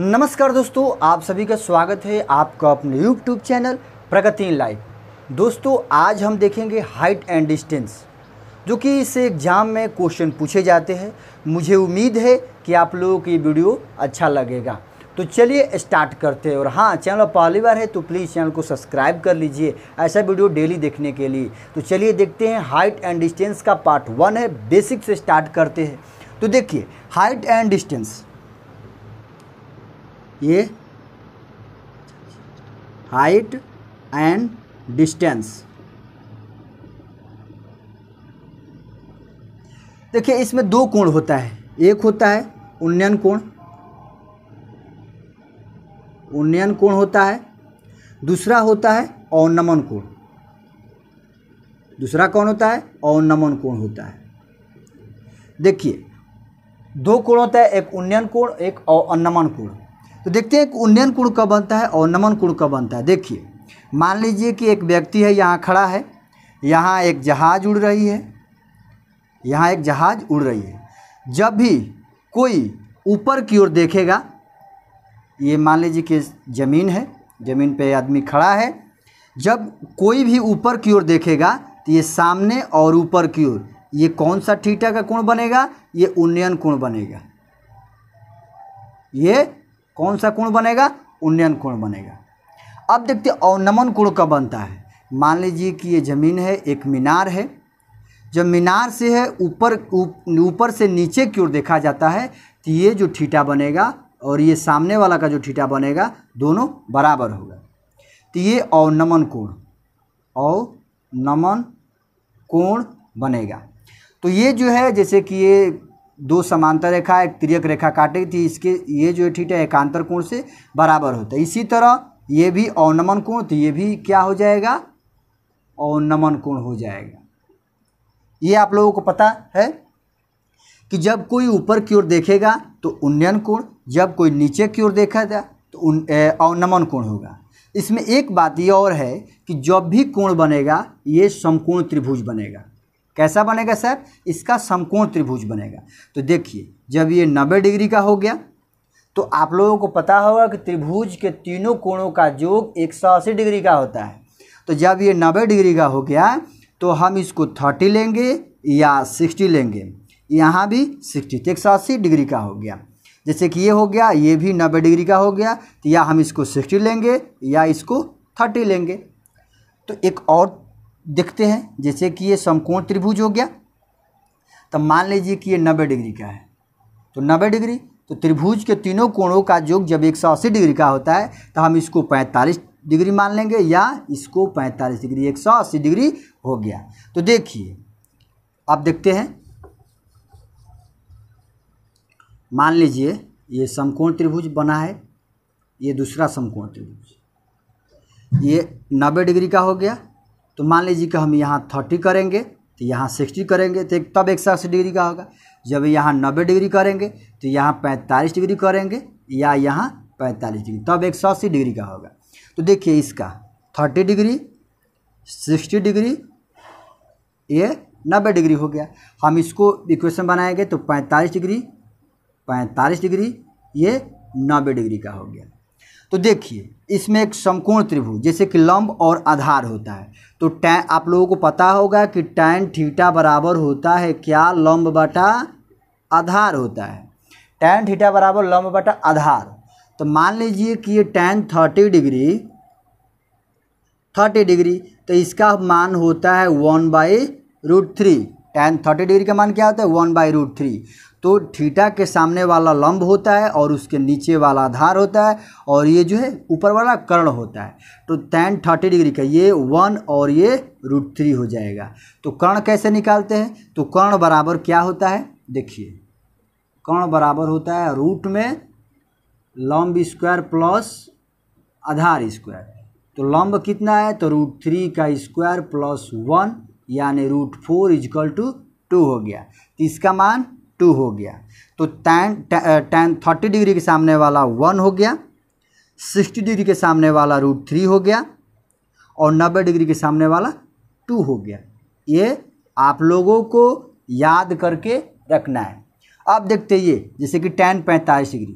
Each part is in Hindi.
नमस्कार दोस्तों आप सभी का स्वागत है आपका अपने YouTube channel Pragati in life दोस्तों आज हम देखेंगे हाइट एंड डिस्टेंस जो कि इस एग्ज़ाम में क्वेश्चन पूछे जाते हैं मुझे उम्मीद है कि आप लोगों की ये वीडियो अच्छा लगेगा तो चलिए स्टार्ट करते हैं और हाँ चैनल पहली बार है तो प्लीज़ चैनल को सब्सक्राइब कर लीजिए ऐसा वीडियो डेली देखने के लिए तो चलिए देखते हैं हाइट एंड डिस्टेंस का पार्ट वन है बेसिक से स्टार्ट करते हैं तो देखिए हाइट एंड डिस्टेंस ये हाइट एंड डिस्टेंस देखिए इसमें दो कोण होता है एक होता है उन्नयन कोण उन्नयन कोण होता है दूसरा होता है अवनमन कोण दूसरा कौन होता है अवनमन कोण होता है देखिए दो कोण होता है एक उन्नयन कोण एक अवनमन कोण तो देखते हैं उन्नयन कुण कब बनता है और नमन कुण कब बनता है देखिए मान लीजिए कि एक व्यक्ति है यहाँ खड़ा है यहाँ एक जहाज़ उड़ रही है यहाँ एक जहाज़ उड़ रही है जब भी कोई ऊपर की ओर देखेगा ये मान लीजिए कि ज़मीन है ज़मीन पे आदमी खड़ा है जब कोई भी ऊपर की ओर देखेगा तो ये सामने और ऊपर की ओर ये कौन सा ठीटा का कोण बनेगा ये उन्नयन कोण बनेगा ये कौन सा कोण बनेगा उन्नयन कोण बनेगा अब देखते अवनमन कोण कब बनता है मान लीजिए कि ये ज़मीन है एक मीनार है जब मीनार से है ऊपर ऊपर से नीचे की ओर देखा जाता है तो ये जो ठीठा बनेगा और ये सामने वाला का जो ठीठा बनेगा दोनों बराबर होगा तो ये अवनमन कोण अवनमन कोण बनेगा तो ये जो है जैसे कि ये दो समांतर रेखा एक त्रियक रेखा काटे थी इसके ये जो ठीक है एकांतर कोण से बराबर होता है इसी तरह ये भी अवनमन कोण तो ये भी क्या हो जाएगा अवनमन कोण हो जाएगा ये आप लोगों को पता है कि जब कोई ऊपर की ओर देखेगा तो उन्नयन कोण जब कोई नीचे की ओर देखेगा तो उन अवनमन कोण होगा इसमें एक बात ये और है कि जब भी कोण बनेगा ये समकोण त्रिभुज बनेगा कैसा बनेगा सर इसका समकोण त्रिभुज बनेगा तो देखिए जब ये नब्बे डिग्री का हो गया तो आप लोगों को पता होगा कि त्रिभुज के तीनों कोणों का योग एक डिग्री का होता है तो जब ये नब्बे डिग्री का हो गया तो हम इसको थर्टी लेंगे या सिक्सटी लेंगे यहाँ भी सिक्सटी तो एक डिग्री का हो गया जैसे कि ये हो गया ये भी नब्बे डिग्री का हो गया तो या हम इसको सिक्सटी लेंगे या इसको थर्टी लेंगे तो एक और दिखते हैं जैसे कि ये समकोण त्रिभुज हो गया तब तो मान लीजिए कि ये नब्बे डिग्री का है तो नब्बे डिग्री तो त्रिभुज के तीनों कोणों का योग जब एक सौ अस्सी डिग्री का होता है तो हम इसको पैंतालीस डिग्री मान लेंगे या इसको पैंतालीस डिग्री एक सौ अस्सी डिग्री हो गया तो देखिए आप देखते हैं मान लीजिए ये समकोण त्रिभुज बना है ये दूसरा समकोण त्रिभुज ये नब्बे डिग्री का हो गया तो मान लीजिए कि हम यहाँ थर्टी करेंगे तो यहाँ सिक्सटी करेंगे तो तब एक सौ अस्सी डिग्री का होगा जब यहाँ नब्बे डिग्री करेंगे तो यहाँ पैंतालीस डिग्री करेंगे या यहाँ पैंतालीस डिग्री तब एक सौ अस्सी डिग्री का होगा तो देखिए इसका थर्टी डिग्री सिक्सटी डिग्री ये नब्बे डिग्री हो गया हम इसको इक्वेशन बनाएंगे तो पैंतालीस डिग्री पैंतालीस डिग्री ये नब्बे डिग्री का हो गया तो देखिए इसमें एक समकोण त्रिभुज जैसे कि लंब और आधार होता है तो टैन आप लोगों को पता होगा कि टैन थीटा बराबर होता है क्या लंब बटा आधार होता है टैन थीटा बराबर लंब बटा आधार तो मान लीजिए कि ये tan thirty degree thirty degree तो इसका मान होता है one by root three tan thirty degree का मान क्या होता है वन बाई रूट थ्री तो थीटा के सामने वाला लंब होता है और उसके नीचे वाला आधार होता है और ये जो है ऊपर वाला कर्ण होता है तो टेन थर्टी डिग्री का ये वन और ये रूट थ्री हो जाएगा तो कर्ण कैसे निकालते हैं तो कर्ण बराबर क्या होता है देखिए कर्ण बराबर होता है रूट में लंब स्क्वायर प्लस आधार स्क्वायर तो लंब कितना है तो रूट थ्री का स्क्वायर प्लस वन यानी root four equal to two हो गया तो इसका मान टू हो गया तो टेन टेन थर्टी डिग्री के सामने वाला वन हो गया सिक्सटी डिग्री के सामने वाला रूट थ्री हो गया और नब्बे डिग्री के सामने वाला टू हो गया ये आप लोगों को याद करके रखना है अब देखते ये जैसे कि टेन पैंतालीस डिग्री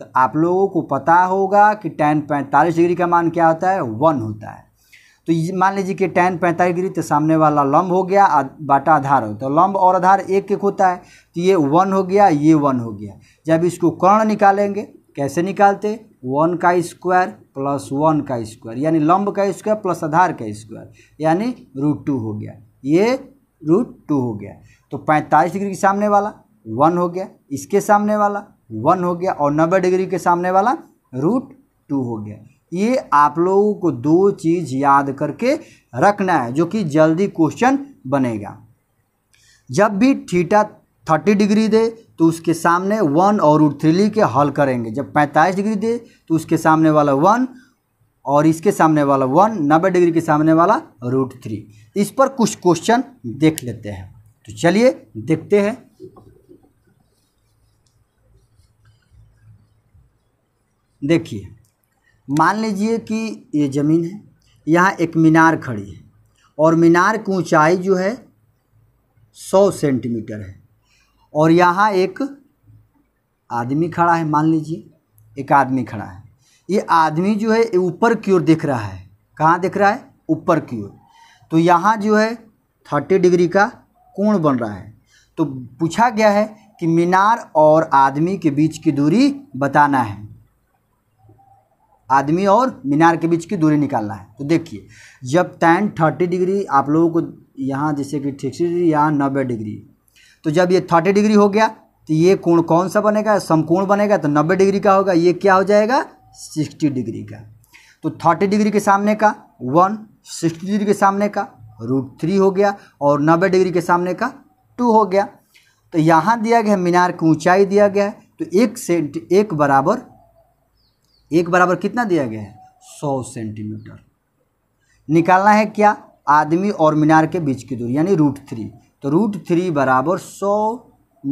तो आप लोगों को पता होगा कि टेन पैंतालीस डिग्री का मान क्या होता है वन होता है तो मान लीजिए कि टेन पैंतालीस डिग्री तो सामने वाला लम्ब हो गया बाटा आधार हो तो लम्ब और आधार एक एक होता है तो ये वन हो गया ये वन हो गया जब इसको कर्ण निकालेंगे कैसे निकालते वन का स्क्वायर प्लस वन का स्क्वायर यानी लम्ब का स्क्वायर प्लस आधार का स्क्वायर यानी रूट टू हो गया ये रूट टू हो गया तो पैंतालीस डिग्री के सामने वाला वन हो गया इसके सामने वाला वन हो गया और नब्बे डिग्री के सामने वाला रूट टू हो गया ये आप लोगों को दो चीज़ याद करके रखना है जो कि जल्दी क्वेश्चन बनेगा जब भी थीटा थर्टी डिग्री दे तो उसके सामने वन और रूट थ्री लिख के हल करेंगे जब पैंतालीस डिग्री दे तो उसके सामने वाला वन और इसके सामने वाला वन नब्बे डिग्री के सामने वाला रूट थ्री इस पर कुछ क्वेश्चन देख लेते हैं तो चलिए देखते हैं देखिए मान लीजिए कि ये ज़मीन है यहाँ एक मीनार खड़ी है और मीनार की ऊंचाई जो है सौ सेंटीमीटर है और यहाँ एक आदमी खड़ा है मान लीजिए एक आदमी खड़ा है ये आदमी जो है ऊपर की ओर देख रहा है कहाँ देख रहा है ऊपर की ओर तो यहाँ जो है थर्टी डिग्री का कोण बन रहा है तो पूछा गया है कि मीनार और आदमी के बीच की दूरी बताना है आदमी और मीनार के बीच की दूरी निकालना है तो देखिए जब टेन थर्टी डिग्री आप लोगों को यहाँ जैसे कि सिक्सटी डिग्री यहाँ नब्बे डिग्री तो जब ये थर्टी डिग्री हो गया तो ये कोण कौन सा बनेगा समकोण बनेगा तो नब्बे डिग्री का होगा ये क्या हो जाएगा सिक्सटी डिग्री का तो थर्टी डिग्री के सामने का वन सिक्सटी डिग्री के सामने का रूट थ्री हो गया और नब्बे डिग्री के सामने का टू हो गया तो यहाँ दिया गया मीनार की ऊंचाई दिया गया है तो एक सेंट एक बराबर एक बराबर कितना दिया गया है सौ सेंटीमीटर निकालना है क्या आदमी और मीनार के बीच की दूरी यानी रूट थ्री तो रूट थ्री बराबर सौ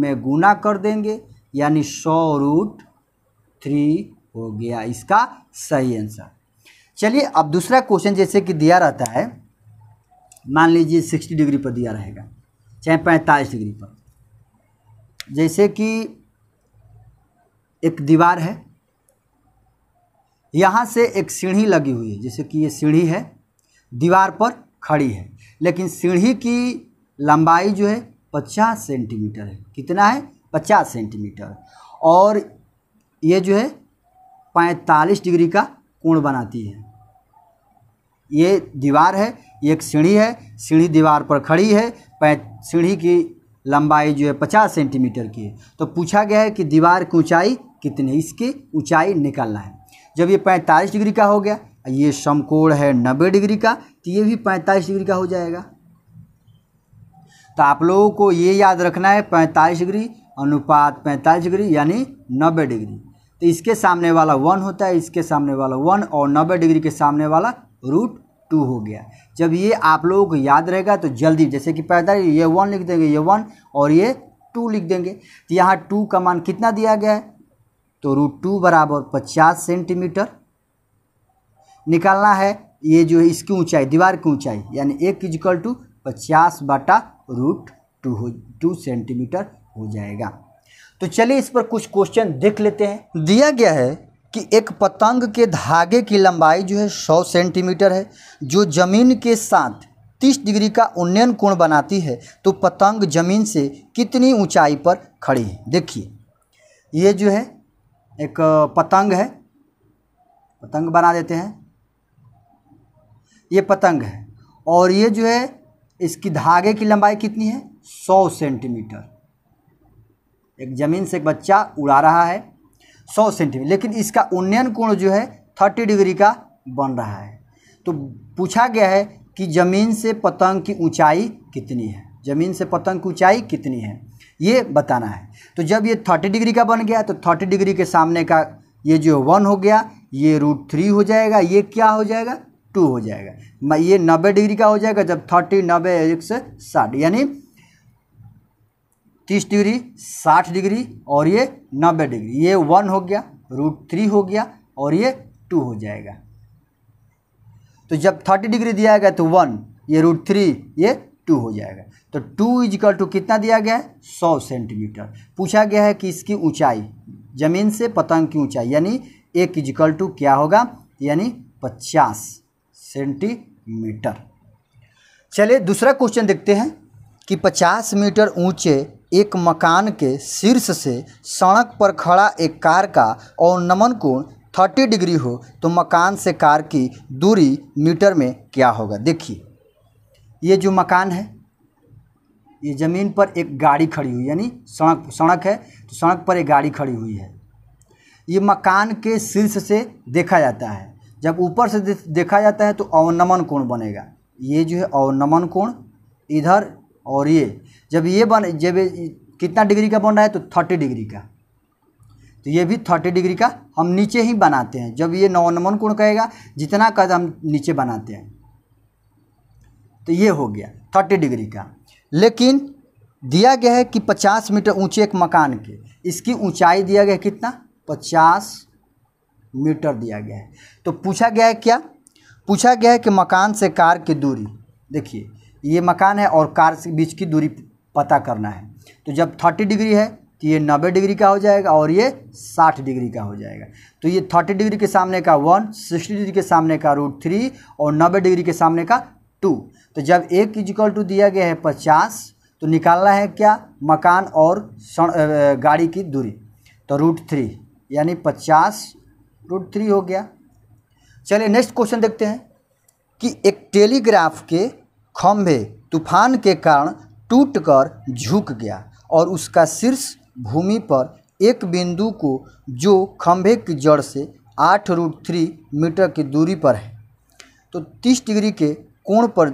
में गुना कर देंगे यानी सौ रूट थ्री हो गया इसका सही आंसर चलिए अब दूसरा क्वेश्चन जैसे कि दिया रहता है मान लीजिए सिक्सटी डिग्री पर दिया रहेगा चाहे पैंतालीस डिग्री पर जैसे कि एक दीवार है यहाँ से एक सीढ़ी लगी हुई है जैसे कि ये सीढ़ी है दीवार पर खड़ी है लेकिन सीढ़ी की लंबाई जो है पचास सेंटीमीटर है कितना है पचास सेंटीमीटर और ये जो है पैंतालीस डिग्री का कोण बनाती है ये दीवार है ये एक सीढ़ी है सीढ़ी दीवार पर खड़ी है पै सीढ़ी की लंबाई जो है पचास सेंटीमीटर की है तो पूछा गया है कि दीवार की ऊंचाई कितनी इसकी ऊंचाई निकालना है जब ये पैंतालीस डिग्री का हो गया ये समकोण है नब्बे डिग्री का तो ये भी पैंतालीस डिग्री का हो जाएगा तो आप लोगों को ये याद रखना है पैंतालीस डिग्री अनुपात पैंतालीस डिग्री यानी नब्बे डिग्री तो इसके सामने वाला वन होता है इसके सामने वाला वन और नब्बे डिग्री के सामने वाला रूट टू हो गया जब ये आप लोगों को याद रहेगा तो जल्दी जैसे कि पैंतालीस ये वन लिख देंगे ये वन और ये टू लिख देंगे तो यहाँ टू का मान कितना दिया गया है तो रूट टू बराबर पचास सेंटीमीटर निकालना है ये जो है इसकी ऊंचाई दीवार की ऊंचाई यानी एक इजकल टू पचास बाटा रूट टू हो टू सेंटीमीटर हो जाएगा तो चलिए इस पर कुछ क्वेश्चन देख लेते हैं दिया गया है कि एक पतंग के धागे की लंबाई जो है सौ सेंटीमीटर है जो ज़मीन के साथ तीस डिग्री का उन्नयन कोण बनाती है तो पतंग ज़मीन से कितनी ऊंचाई पर खड़ी है देखिए ये जो है एक पतंग है पतंग बना देते हैं ये पतंग है और ये जो है इसकी धागे की लंबाई कितनी है सौ सेंटीमीटर एक ज़मीन से एक बच्चा उड़ा रहा है सौ सेंटीमीटर लेकिन इसका उन्नयन कोण जो है थर्टी डिग्री का बन रहा है तो पूछा गया है कि ज़मीन से पतंग की ऊंचाई कितनी है ज़मीन से पतंग की ऊंचाई कितनी है ये बताना है तो जब ये थर्टी डिग्री का बन गया तो थर्टी डिग्री के सामने का ये जो वन हो गया ये रूट थ्री हो जाएगा ये क्या हो जाएगा टू हो जाएगा ये नब्बे डिग्री का हो जाएगा जब थर्टी नब्बे एक से साठ यानी तीस डिग्री साठ डिग्री और ये नब्बे डिग्री ये वन हो गया रूट थ्री हो गया और ये टू हो जाएगा तो जब थर्टी डिग्री दिया गया तो वन ये रूट थ्री ये टू हो जाएगा तो टू इजकल टू कितना दिया गया है सौ सेंटीमीटर पूछा गया है कि इसकी ऊंचाई जमीन से पतंग की ऊंचाई यानी एक इजकल टू क्या होगा यानी पचास सेंटीमीटर चलिए दूसरा क्वेश्चन देखते हैं कि पचास मीटर ऊंचे एक मकान के शीर्ष से सड़क पर खड़ा एक कार का और नमन कोण थर्टी डिग्री हो तो मकान से कार की दूरी मीटर में क्या होगा देखिए ये जो मकान है ये ज़मीन पर एक गाड़ी खड़ी हुई यानी सड़क सड़क है तो सड़क पर एक गाड़ी खड़ी हुई है ये मकान के शीर्ष से देखा जाता है जब ऊपर से देखा जाता है तो अवनमन कोण बनेगा ये जो है अवनमन कोण इधर और ये जब ये बन जब कितना डिग्री का बन रहा है तो थर्टी डिग्री का तो ये भी थर्टी डिग्री का हम नीचे ही बनाते हैं जब ये नवनमन कोण कहेगा जितना कद हम नीचे बनाते हैं तो ये हो गया थर्टी डिग्री का लेकिन दिया गया है कि पचास मीटर ऊंचे एक मकान के इसकी ऊंचाई दिया गया है कितना पचास मीटर दिया गया है तो पूछा गया है क्या पूछा गया है कि मकान से कार की दूरी देखिए ये मकान है और कार के बीच की दूरी पता करना है तो जब थर्टी डिग्री है तो ये नब्बे डिग्री का हो जाएगा और ये साठ डिग्री का हो जाएगा तो ये थर्टी डिग्री के सामने का वन सिक्सटी डिग्री के सामने का रूट थ्री और नब्बे डिग्री के सामने का टू तो जब एक इजिकल टू दिया गया है पचास तो निकालना है क्या मकान और गाड़ी की दूरी तो रूट थ्री यानी पचास रूट थ्री हो गया चलिए नेक्स्ट क्वेश्चन देखते हैं कि एक टेलीग्राफ के खम्भे तूफान के कारण टूटकर झुक गया और उसका शीर्ष भूमि पर एक बिंदु को जो खम्भे की जड़ से आठ रूट थ्री मीटर की दूरी पर है तो तीस डिग्री के कोण पर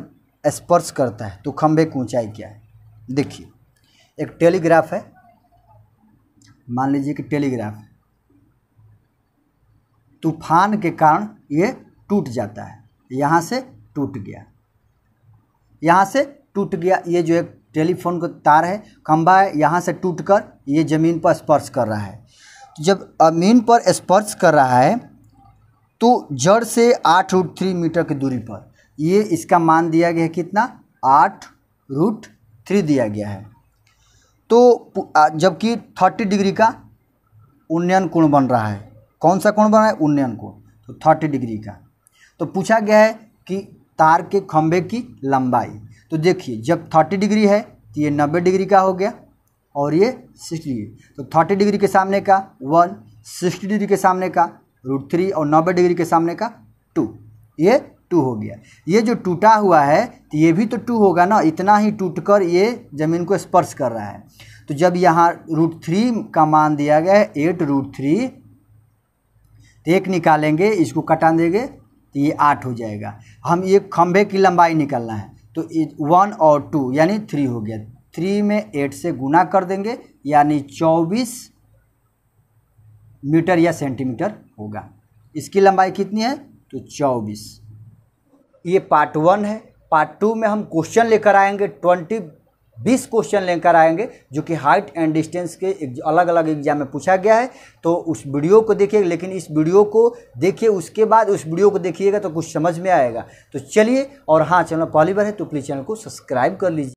स्पर्श करता है तो खंभे की ऊंचाई क्या है देखिए एक टेलीग्राफ है मान लीजिए कि टेलीग्राफ है तूफान के कारण ये टूट जाता है यहाँ से टूट गया यहाँ से टूट गया ये जो एक टेलीफोन का तार है खंभा है यहाँ से टूट कर ये ज़मीन पर स्पर्श कर रहा है तो जब ज़मीन पर स्पर्श कर रहा है तो जड़ से आठ रूट थ्री मीटर की दूरी पर ये इसका मान दिया गया है कितना आठ रूट थ्री दिया गया है तो जबकि थर्टी डिग्री का उन्नयन कोण बन रहा है कौन सा कोण बन रहा है उन्नयन कोण तो थर्टी डिग्री का तो पूछा गया है कि तार के खंभे की लंबाई तो देखिए जब थर्टी डिग्री है तो ये नब्बे डिग्री का हो गया और ये सिक्सटी डिग्री तो थर्टी डिग्री के सामने का वन सिक्सटी डिग्री के सामने का रूट थ्री और नब्बे डिग्री के सामने का टू ये टू हो गया ये जो टूटा हुआ है तो ये भी तो टू होगा ना इतना ही टूट कर ये ज़मीन को स्पर्श कर रहा है तो जब यहाँ रूट थ्री का मान दिया गया है एट रूट थ्री तो एक निकालेंगे इसको कटा देंगे तो ये आठ हो जाएगा हम ये खम्भे की लंबाई निकालना है तो वन और टू यानी थ्री हो गया थ्री में एट से गुना कर देंगे यानी चौबीस मीटर या सेंटीमीटर होगा इसकी लंबाई कितनी है तो चौबीस ये पार्ट वन है पार्ट टू में हम क्वेश्चन लेकर आएंगे ट्वेंटी बीस क्वेश्चन लेकर आएंगे जो कि हाइट एंड डिस्टेंस के अलग अलग एग्जाम में पूछा गया है तो उस वीडियो को देखिए लेकिन इस वीडियो को देखिए उसके बाद उस वीडियो को देखिएगा तो कुछ समझ में आएगा तो चलिए और हाँ चैनल पहली बार है तो प्लीज़ चैनल को सब्सक्राइब कर लीजिए